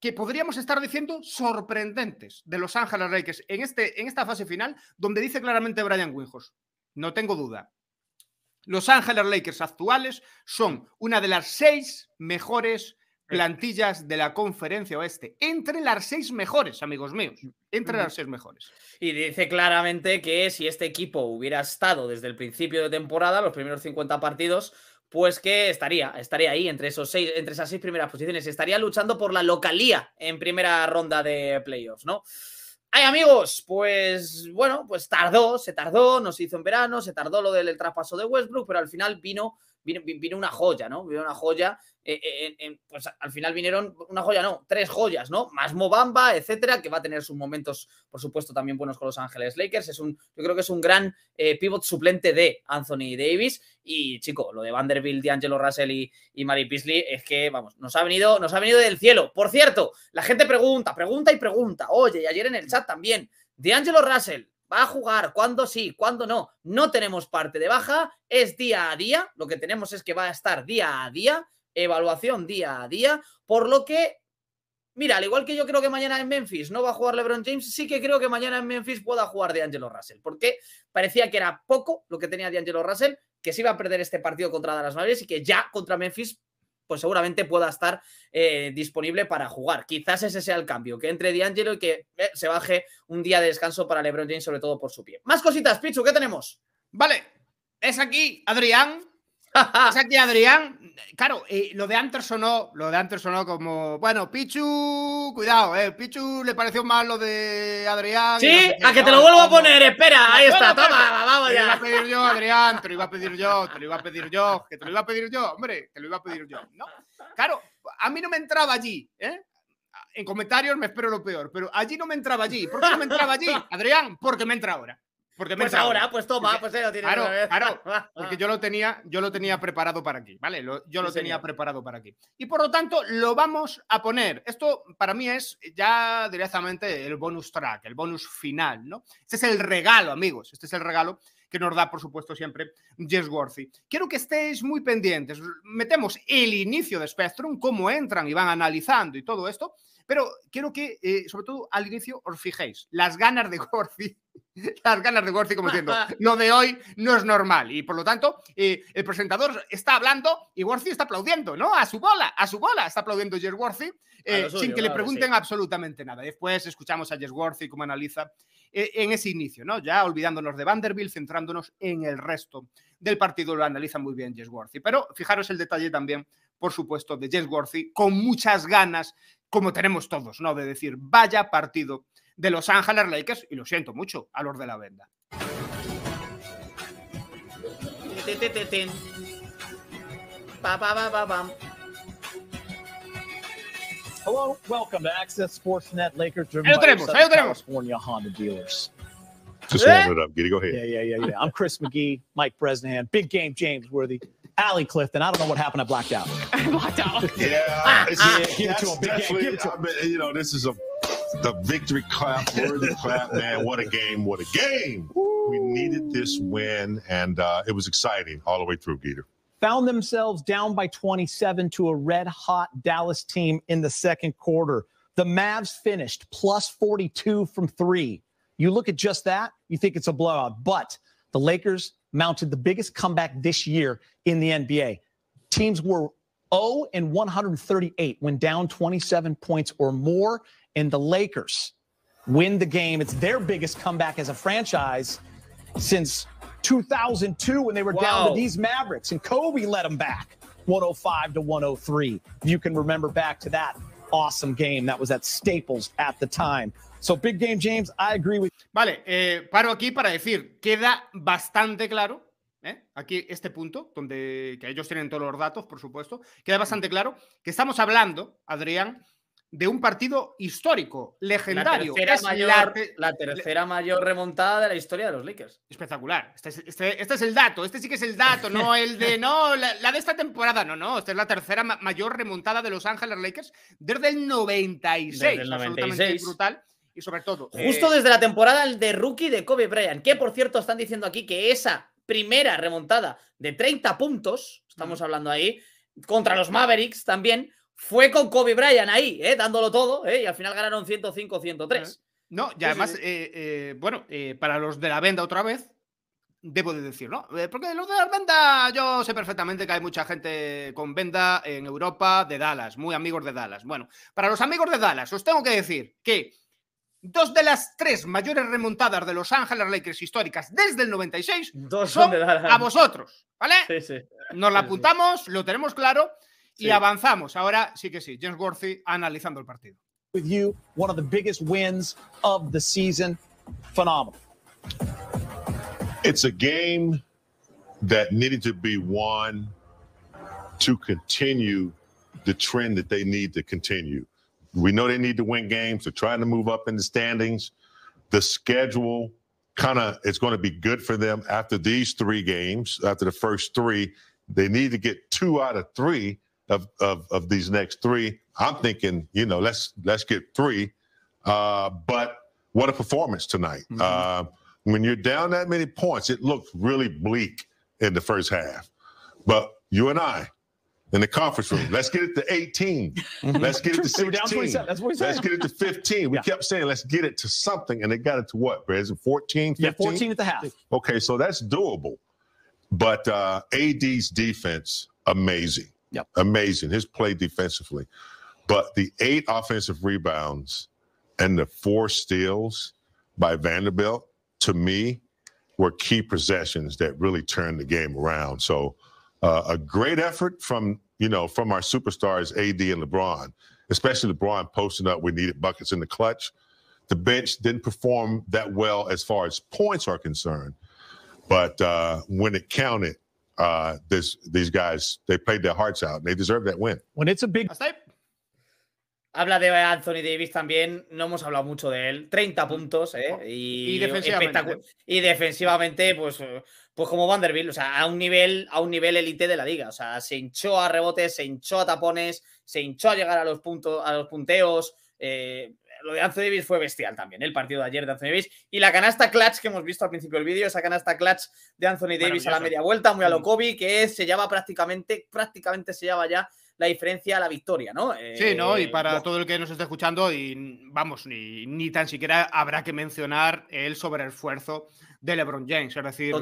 que podríamos estar diciendo sorprendentes de Los Ángeles Lakers en, este, en esta fase final, donde dice claramente Brian Winhos. No tengo duda. Los Ángeles Lakers actuales son una de las seis mejores plantillas de la conferencia oeste. Entre las seis mejores, amigos míos. Entre las seis mejores. Y dice claramente que si este equipo hubiera estado desde el principio de temporada, los primeros 50 partidos, pues que estaría, estaría ahí entre, esos seis, entre esas seis primeras posiciones, estaría luchando por la localía en primera ronda de playoffs, ¿no? Ay, amigos, pues bueno, pues tardó, se tardó, nos hizo en verano, se tardó lo del traspaso de Westbrook, pero al final vino vino, una joya, ¿no? Vino una joya, eh, eh, pues al final vinieron una joya, no, tres joyas, ¿no? Más Mobamba, etcétera, que va a tener sus momentos, por supuesto, también buenos con Los Ángeles Lakers. Es un, yo creo que es un gran eh, pivot suplente de Anthony Davis. Y chico, lo de Vanderbilt, D'Angelo Russell y, y Mary es que, vamos, nos ha, venido, nos ha venido del cielo. Por cierto, la gente pregunta, pregunta y pregunta. Oye, y ayer en el chat también, D'Angelo Russell va a jugar, cuándo sí, cuándo no. No tenemos parte de baja, es día a día, lo que tenemos es que va a estar día a día, evaluación día a día, por lo que, mira, al igual que yo creo que mañana en Memphis no va a jugar LeBron James, sí que creo que mañana en Memphis pueda jugar de Angelo Russell, porque parecía que era poco lo que tenía de Angelo Russell, que se iba a perder este partido contra Dallas Mavericks y que ya contra Memphis pues seguramente pueda estar eh, disponible para jugar. Quizás ese sea el cambio, que entre D'Angelo y que eh, se baje un día de descanso para LeBron James, sobre todo por su pie. Más cositas, Pichu, ¿qué tenemos? Vale, es aquí Adrián, o sea que Adrián, claro, eh, lo de antes sonó, lo de antes como, bueno, Pichu, cuidado, eh, Pichu le pareció mal lo de Adrián. Sí, a que te lo vuelvo a poner, espera, ahí está, toma, vamos ya. Te lo iba a pedir yo, Adrián, te lo iba a pedir yo, te lo iba a pedir yo, que te lo iba a pedir yo, hombre, te lo iba a pedir yo, ¿no? Claro, a mí no me entraba allí, ¿eh? En comentarios me espero lo peor, pero allí no me entraba allí. ¿Por qué no me entraba allí, Adrián? Porque me entra ahora pues ahora, pues toma, pues eh, lo tienes claro, Claro, porque yo lo tenía, yo lo tenía preparado para aquí, ¿vale? yo lo tenía preparado para aquí. Y por lo tanto, lo vamos a poner. Esto para mí es ya directamente el bonus track, el bonus final, ¿no? Este es el regalo, amigos. Este es el regalo que nos da, por supuesto, siempre Jess Worthy. Quiero que estéis muy pendientes. Metemos el inicio de Spectrum, cómo entran y van analizando y todo esto, pero quiero que, eh, sobre todo al inicio, os fijéis las ganas de Worthy, las ganas de Worthy, como diciendo, lo de hoy no es normal. Y por lo tanto, eh, el presentador está hablando y Worthy está aplaudiendo, ¿no? A su bola, a su bola, está aplaudiendo Jess Worthy eh, sin que le pregunten absolutamente nada. Después escuchamos a Jess Worthy cómo analiza e, en ese inicio, ¿no? Ya olvidándonos de Vanderbilt, centrándonos en el resto del partido, lo analiza muy bien Jess Worthy. Pero fijaros el detalle también, por supuesto, de Jess Worthy, con muchas ganas, como tenemos todos, ¿no? De decir, vaya partido de Los Ángeles Lakers, y lo siento mucho, a los de la venda. Hello, welcome to Access Sportsnet Lakers. Driven tenemos, California Honda dealers. Just warm eh? it up. Giddy, go ahead. Yeah, yeah, yeah, yeah. I'm Chris McGee, Mike Bresnahan, Big Game James Worthy, Allie Clifton. I don't know what happened. I blacked out. I blacked out. Yeah, yeah give it to him. Big game. Give it to him. I mean, you know, this is a the victory clap, worthy clap, man. What a game! What a game! Woo. We needed this win, and uh, it was exciting all the way through, Geeter found themselves down by 27 to a red hot Dallas team in the second quarter. The Mavs finished plus 42 from three. You look at just that, you think it's a blowout. But the Lakers mounted the biggest comeback this year in the NBA. Teams were 0 and 138 when down 27 points or more, and the Lakers win the game. It's their biggest comeback as a franchise since 2002 when they were down to these Mavericks, and Kobe led them back 105 to 103. You can remember back to that awesome game that was at Staples at the time. So big game, James. I agree with. Vale, eh, paro aquí para decir queda bastante claro. ¿eh? Aquí este punto, donde que ellos tienen todos los datos, por supuesto, queda bastante claro que estamos hablando, Adrián, de un partido histórico, legendario. La tercera, mayor, remontada de la historia de los Lakers. Espectacular. Este, este, este es, el dato. Este sí que es el dato, no el de. No, la, de esta temporada. No, no. Esta es la tercera mayor remontada de los Ángeles Lakers desde el 96. Desde Absolutamente brutal y sobre todo. Eh, eh, Justo desde la temporada de rookie de Kobe Bryant, que por cierto están diciendo aquí que esa primera remontada de 30 puntos, estamos hablando ahí, contra los Mavericks también, fue con Kobe Bryant ahí, ¿eh? dándolo todo, ¿eh? y al final ganaron 105-103. Eh, no, y además, bueno, para los de la venda otra vez, debo de decirlo, porque los de la venda, yo sé perfectamente que hay mucha gente con venda en Europa de Dallas, muy amigos de Dallas. Bueno, para los amigos de Dallas, os tengo que decir que dos de las tres mayores remontadas de Los Ángeles Lakers históricas desde el 96 son, a vosotros, ¿vale? Sí, Nos la apuntamos, lo tenemos claro. Y avanzamos. Ahora sí que sí, James Worthy analizando el partido. With you, one of the biggest wins of the season. Phenomenal. It's a game that needed to be won to continue the trend that they need to continue. We know they need to win games. They're trying to move up in the standings. The schedule kind of is going to be good for them after these three games, after the first three. They need to get two out of three of, of, of these next three. I'm thinking, you know, let's let's get three. Uh, but what a performance tonight. Mm-hmm. Uh, when you're down that many points, it looked really bleak in the first half. But you and I in the conference room, let's get it to 18. Mm-hmm. Let's get it to 16. That's what he said. Let's get it to 15. We yeah. kept saying, let's get it to something. And they got it to what, Brad? Is it 14, 15? Yeah, 14 at the half. Okay, so that's doable. But uh, AD's defense, amazing. Yep. Amazing. His play defensively. But the eight offensive rebounds and the four steals by Vanderbilt, to me, were key possessions that really turned the game around. So uh, a great effort from you know from our superstars AD and LeBron, especially LeBron posting up. We needed buckets in the clutch. The bench didn't perform that well as far as points are concerned, but uh, when it counted, uh, these guys they played their hearts out. They that win. When Habla de Anthony Davis también, no hemos hablado mucho de él. 30 mm. puntos, eh, oh, Y, y defensivamente. pues, pues como Vanderbilt, o sea, a un nivel, a un nivel élite de la liga. O sea, se hinchó a rebotes, se hinchó a tapones, se hinchó a llegar a los puntos, a los punteos. Eh, lo de Anthony Davis fue bestial también, el partido de ayer de Anthony Davis. Y la canasta clutch que hemos visto al principio del vídeo, esa canasta clutch de Anthony Davis a la media vuelta, muy a lo mm. Kobe, que se lleva prácticamente, prácticamente se lleva ya la diferencia a la victoria, ¿no? sí, ¿no? Y eh, para todo el que nos esté escuchando, y vamos, ni, ni tan siquiera habrá que mencionar el sobreesfuerzo de LeBron James. Es decir,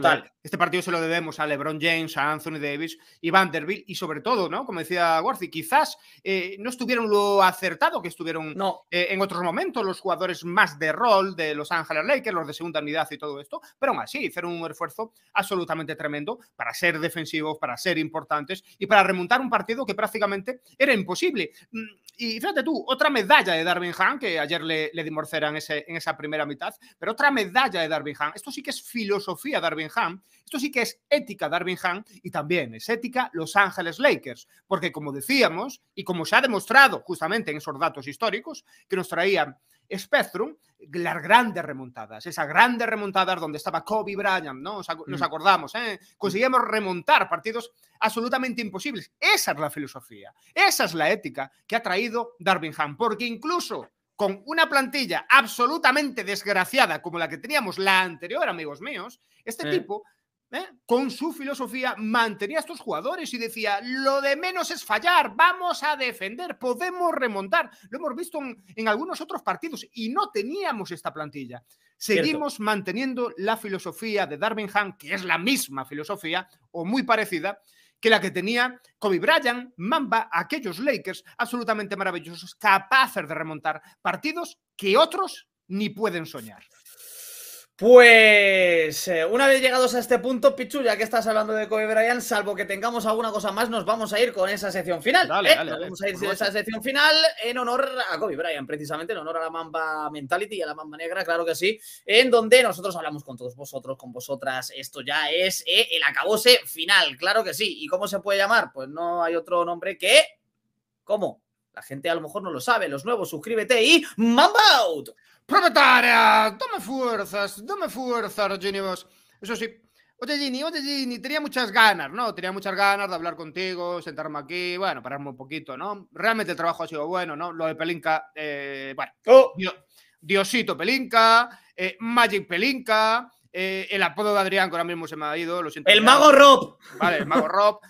este partido se lo debemos a LeBron James, a Anthony Davis y Vanderbilt, y sobre todo, ¿no? Como decía Worthy, quizás eh, no estuvieron lo acertado que estuvieron eh, en otros momentos los jugadores más de rol de Los Ángeles Lakers, los de segunda unidad y todo esto, pero aún así hicieron un esfuerzo absolutamente tremendo para ser defensivos, para ser importantes y para remontar un partido que prácticamente era imposible. Mm, y fíjate tú, otra medalla de Darwin que ayer le, le en, ese, en, esa primera mitad, pero otra medalla de Darwin Esto sí que es filosofía Darwin esto sí que es ética Darwin y también es ética Los Ángeles Lakers, porque como decíamos y como se ha demostrado justamente en esos datos históricos que nos traían Spectrum, las grandes remontadas, esas grandes remontadas donde estaba Kobe Bryant, ¿no? Nos mm. acordamos, ¿eh? Conseguíamos remontar partidos absolutamente imposibles. Esa es la filosofía, esa es la ética que ha traído Darwin Ham, porque incluso con una plantilla absolutamente desgraciada como la que teníamos la anterior, amigos míos, este tipo ¿Eh? con su filosofía, mantenía a estos jugadores y decía, lo de menos es fallar, vamos a defender, podemos remontar. Lo hemos visto en, algunos otros partidos y no teníamos esta plantilla. Seguimos manteniendo la filosofía de Ham que es la misma filosofía o muy parecida que la que tenía Kobe Bryant, Mamba, aquellos Lakers absolutamente maravillosos, capaces de remontar partidos que otros ni pueden soñar. Pues eh, una vez llegados a este punto, Pichu, ya que estás hablando de Kobe Bryant, salvo que tengamos alguna cosa más, nos vamos a ir con esa sección final. Dale, ¿eh? dale, vamos a ir con esa sección final en honor a Kobe Bryant, precisamente en honor a la Mamba Mentality y a la Mamba Negra, claro que sí, en donde nosotros hablamos con todos vosotros, con vosotras. Esto ya es eh, el acabose final, claro que sí. ¿Y cómo se puede llamar? Pues no hay otro nombre que... ¿Cómo? La gente a lo mejor no lo sabe, los nuevos, suscríbete y ¡Mamba out! Proletaria, dame fuerzas, dame fuerzas, Boss! Eso sí, oye Gini, oye Gini, tenía muchas ganas, ¿no? Tenía muchas ganas de hablar contigo, sentarme aquí, bueno, pararme un poquito, ¿no? Realmente el trabajo ha sido bueno, ¿no? Lo de Pelinka, eh, bueno, oh. Diosito Pelinka, eh, Magic Pelinka, eh, el apodo de Adrián, que ahora mismo se me ha ido, lo siento. El mago Rob. Vale, el mago Rob.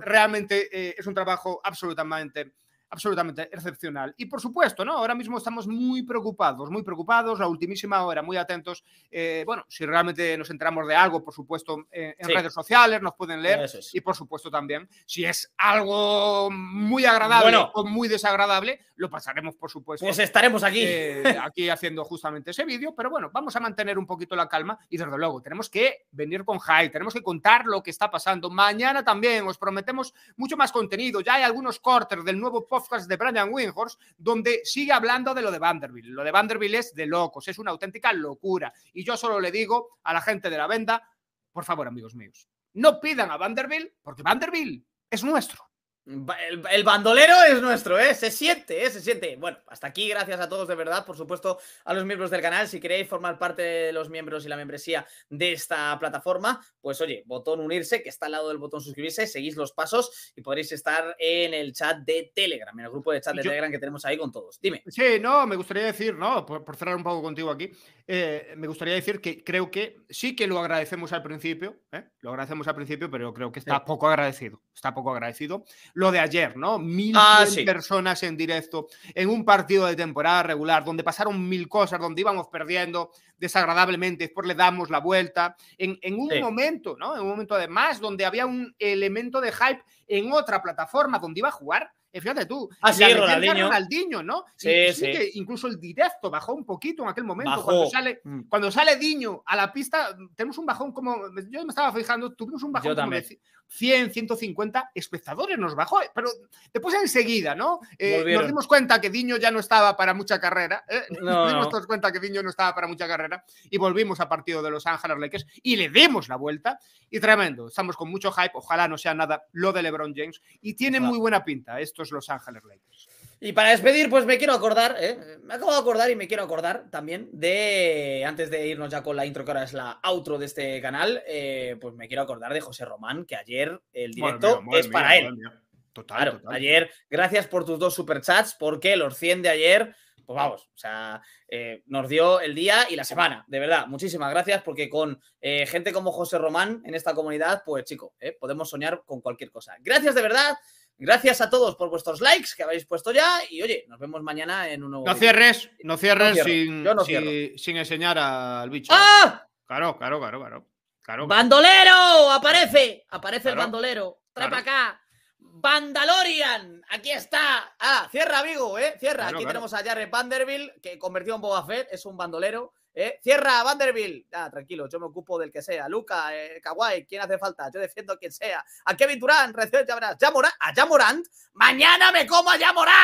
realmente es un trabajo absolutamente absolutamente excepcional. Y por supuesto, ¿no? Ahora mismo estamos muy preocupados, muy preocupados, la ultimísima hora, muy atentos. Eh, bueno, si realmente nos enteramos de algo, por supuesto, eh, en redes sociales nos pueden leer. Y por supuesto también, si es algo muy agradable o muy desagradable, lo pasaremos, por supuesto. Pues estaremos aquí. Eh, aquí haciendo justamente ese vídeo, pero bueno, vamos a mantener un poquito la calma y desde luego tenemos que venir con hype, tenemos que contar lo que está pasando. Mañana también os prometemos mucho más contenido. Ya hay algunos cortes del nuevo podcast de Brian Winhorst, donde sigue hablando de lo de Vanderbilt. Lo de Vanderbilt es de locos, es una auténtica locura. Y yo solo le digo a la gente de la venda, por favor, amigos míos, no pidan a Vanderbilt porque Vanderbilt es nuestro. El, bandolero es nuestro, ¿eh? Se siente, ¿eh? Se siente. Bueno, hasta aquí, gracias a todos de verdad, por supuesto, a los miembros del canal. Si queréis formar parte de los miembros y la membresía de esta plataforma, pues oye, botón unirse, que está al lado del botón suscribirse, seguís los pasos y podréis estar en el chat de Telegram, en el grupo de chat de Telegram que tenemos ahí con todos. Dime. Sí, no, me gustaría decir, no, por cerrar un poco contigo aquí, eh, me gustaría decir que creo que sí que lo agradecemos al principio, ¿eh? lo agradecemos al principio, pero creo que está poco agradecido, está poco agradecido. Lo de ayer, ¿no? Mil ah, personas en directo en un partido de temporada regular donde pasaron mil cosas, donde íbamos perdiendo desagradablemente, después le damos la vuelta, en, un momento, ¿no? En un momento además donde había un elemento de hype en otra plataforma donde iba a jugar eh, fíjate tú. Ah, sí, Ronaldinho. Ronaldinho. ¿no? Sí, Que incluso el directo bajó un poquito en aquel momento. Cuando sale, mm. cuando sale Diño a la pista, tenemos un bajón como. Yo me estaba fijando, tuvimos un bajón. como, de, 100, 150 espectadores nos bajó, eh, pero después enseguida, ¿no? Eh, nos dimos cuenta que Diño ya no estaba para mucha carrera, ¿eh? nos dimos cuenta que Diño no estaba para mucha carrera y volvimos a partido de Los Ángeles Lakers y le demos la vuelta y tremendo, estamos con mucho hype, ojalá no sea nada lo de LeBron James y tiene muy buena pinta estos Los Ángeles Lakers. Y para despedir, pues me quiero acordar, ¿eh? me acabo de acordar y me quiero acordar también de, antes de irnos ya con la intro, que ahora es la outro de este canal, eh, pues me quiero acordar de José Román, que ayer el directo es para él. Total, Ayer, gracias por tus dos superchats, porque los 100 de ayer, pues vamos, o sea, eh, nos dio el día y la semana, de verdad. Muchísimas gracias, porque con gente como José Román en esta comunidad, pues chico, podemos soñar con cualquier cosa. Gracias de verdad. Gracias a todos por vuestros likes que habéis puesto ya y oye, nos vemos mañana en un nuevo. No cierres, no cierres sin, enseñar al bicho. ¡Ah! Claro, claro, claro, claro. claro. ¡Bandolero! ¡Aparece! Aparece el bandolero. ¡Trapa acá. ¡Bandalorian! aquí está. Ah, cierra, amigo, eh, cierra. Aquí tenemos a Jared Vanderbilt, que convirtió en Boba Fett, es un bandolero. Eh, cierra Vanderbilt. Ah, tranquilo, yo me ocupo del que sea. Luca, Kawai, eh, Kawhi, quien hace falta. Yo defiendo a quien sea. A Kevin Durant, recibe ya A Jamorant. Mañana me como a Jamorant.